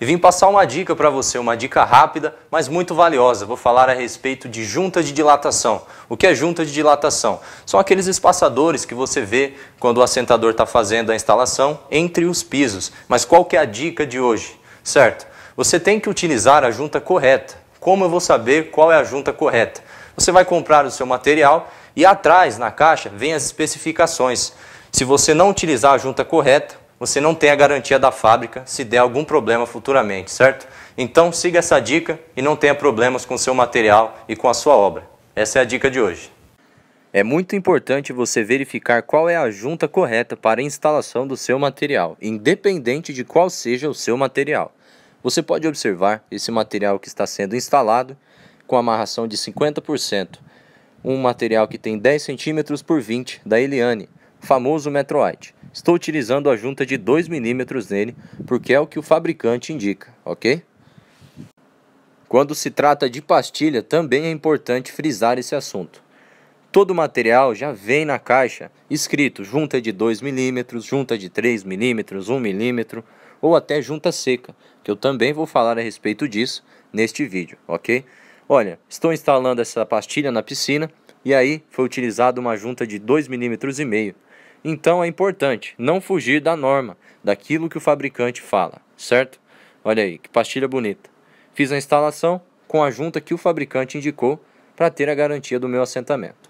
e vim passar uma dica para você, uma dica rápida, mas muito valiosa. Vou falar a respeito de junta de dilatação. O que é junta de dilatação? São aqueles espaçadores que você vê quando o assentador está fazendo a instalação entre os pisos. Mas qual que é a dica de hoje? Certo? Você tem que utilizar a junta correta. Como eu vou saber qual é a junta correta? Você vai comprar o seu material e atrás, na caixa, vem as especificações. Se você não utilizar a junta correta, você não tem a garantia da fábrica se der algum problema futuramente, certo? Então siga essa dica e não tenha problemas com seu material e com a sua obra. Essa é a dica de hoje. É muito importante você verificar qual é a junta correta para a instalação do seu material, independente de qual seja o seu material. Você pode observar esse material que está sendo instalado com amarração de 50%, um material que tem 10 cm por 20 da Eliane, famoso Metroite. Estou utilizando a junta de 2 milímetros nele, porque é o que o fabricante indica, ok? Quando se trata de pastilha, também é importante frisar esse assunto. Todo o material já vem na caixa escrito junta de 2 milímetros, junta de 3 milímetros, 1 milímetro ou até junta seca, que eu também vou falar a respeito disso neste vídeo, ok? Olha, estou instalando essa pastilha na piscina e aí foi utilizada uma junta de 2 milímetros e meio então é importante não fugir da norma, daquilo que o fabricante fala, certo? Olha aí, que pastilha bonita. Fiz a instalação com a junta que o fabricante indicou para ter a garantia do meu assentamento.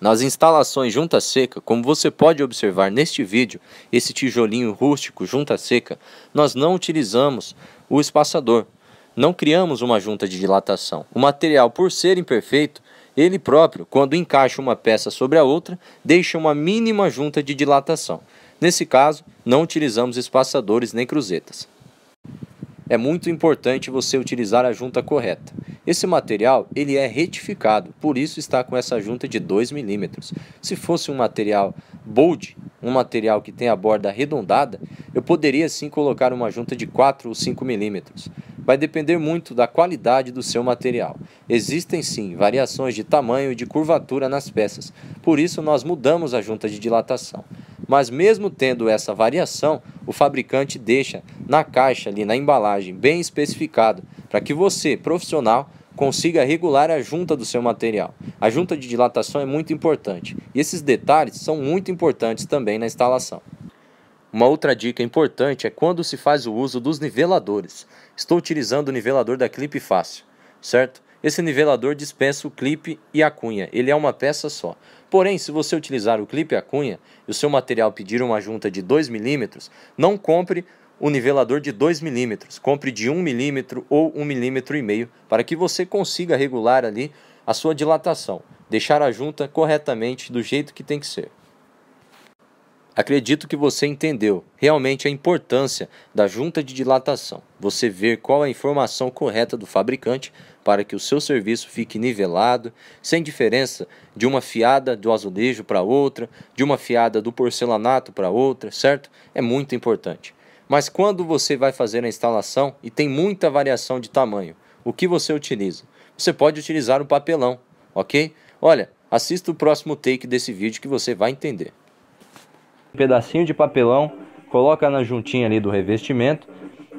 Nas instalações junta seca, como você pode observar neste vídeo, esse tijolinho rústico junta seca, nós não utilizamos o espaçador. Não criamos uma junta de dilatação. O material, por ser imperfeito, ele próprio, quando encaixa uma peça sobre a outra, deixa uma mínima junta de dilatação. Nesse caso, não utilizamos espaçadores nem cruzetas. É muito importante você utilizar a junta correta. Esse material ele é retificado, por isso está com essa junta de 2 milímetros. Se fosse um material bold, um material que tem a borda arredondada, eu poderia sim colocar uma junta de 4 ou 5 milímetros. Vai depender muito da qualidade do seu material. Existem sim variações de tamanho e de curvatura nas peças, por isso nós mudamos a junta de dilatação. Mas mesmo tendo essa variação, o fabricante deixa na caixa ali na embalagem bem especificado para que você, profissional, consiga regular a junta do seu material. A junta de dilatação é muito importante e esses detalhes são muito importantes também na instalação. Uma outra dica importante é quando se faz o uso dos niveladores. Estou utilizando o nivelador da Clipe Fácil, certo? Esse nivelador dispensa o clipe e a cunha, ele é uma peça só. Porém, se você utilizar o clipe e a cunha e o seu material pedir uma junta de 2 milímetros, não compre o nivelador de 2 milímetros. Compre de 1 milímetro ou 1 milímetro e meio para que você consiga regular ali a sua dilatação, deixar a junta corretamente do jeito que tem que ser. Acredito que você entendeu realmente a importância da junta de dilatação. Você ver qual a informação correta do fabricante para que o seu serviço fique nivelado, sem diferença de uma fiada do azulejo para outra, de uma fiada do porcelanato para outra, certo? É muito importante. Mas quando você vai fazer a instalação e tem muita variação de tamanho, o que você utiliza? Você pode utilizar o um papelão, ok? Olha, assista o próximo take desse vídeo que você vai entender. Um pedacinho de papelão, coloca na juntinha ali do revestimento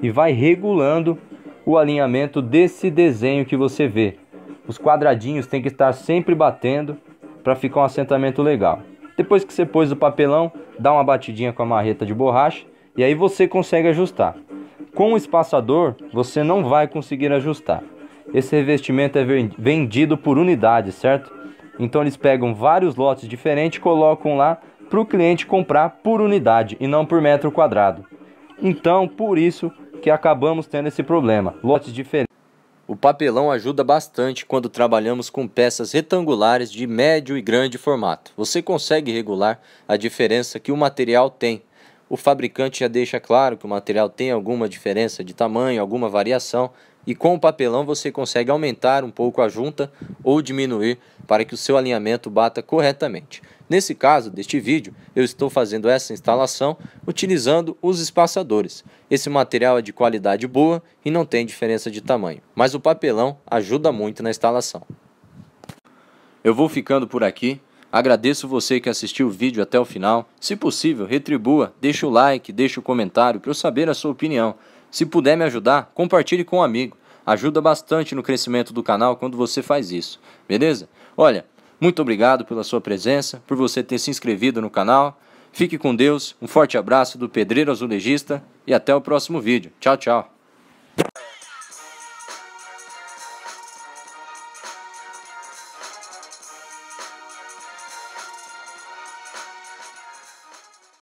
e vai regulando o alinhamento desse desenho que você vê. Os quadradinhos tem que estar sempre batendo para ficar um assentamento legal. Depois que você pôs o papelão, dá uma batidinha com a marreta de borracha e aí você consegue ajustar. Com o espaçador, você não vai conseguir ajustar. Esse revestimento é vendido por unidade, certo? Então eles pegam vários lotes diferentes, colocam lá para o cliente comprar por unidade e não por metro quadrado. Então, por isso que acabamos tendo esse problema. Lotes diferentes. O papelão ajuda bastante quando trabalhamos com peças retangulares de médio e grande formato. Você consegue regular a diferença que o material tem o fabricante já deixa claro que o material tem alguma diferença de tamanho, alguma variação, e com o papelão você consegue aumentar um pouco a junta ou diminuir para que o seu alinhamento bata corretamente. Nesse caso deste vídeo, eu estou fazendo essa instalação utilizando os espaçadores. Esse material é de qualidade boa e não tem diferença de tamanho, mas o papelão ajuda muito na instalação. Eu vou ficando por aqui. Agradeço você que assistiu o vídeo até o final. Se possível, retribua, deixa o like, deixa o comentário para eu saber a sua opinião. Se puder me ajudar, compartilhe com um amigo. Ajuda bastante no crescimento do canal quando você faz isso, beleza? Olha, muito obrigado pela sua presença, por você ter se inscrevido no canal. Fique com Deus, um forte abraço do Pedreiro Azulejista e até o próximo vídeo. Tchau, tchau.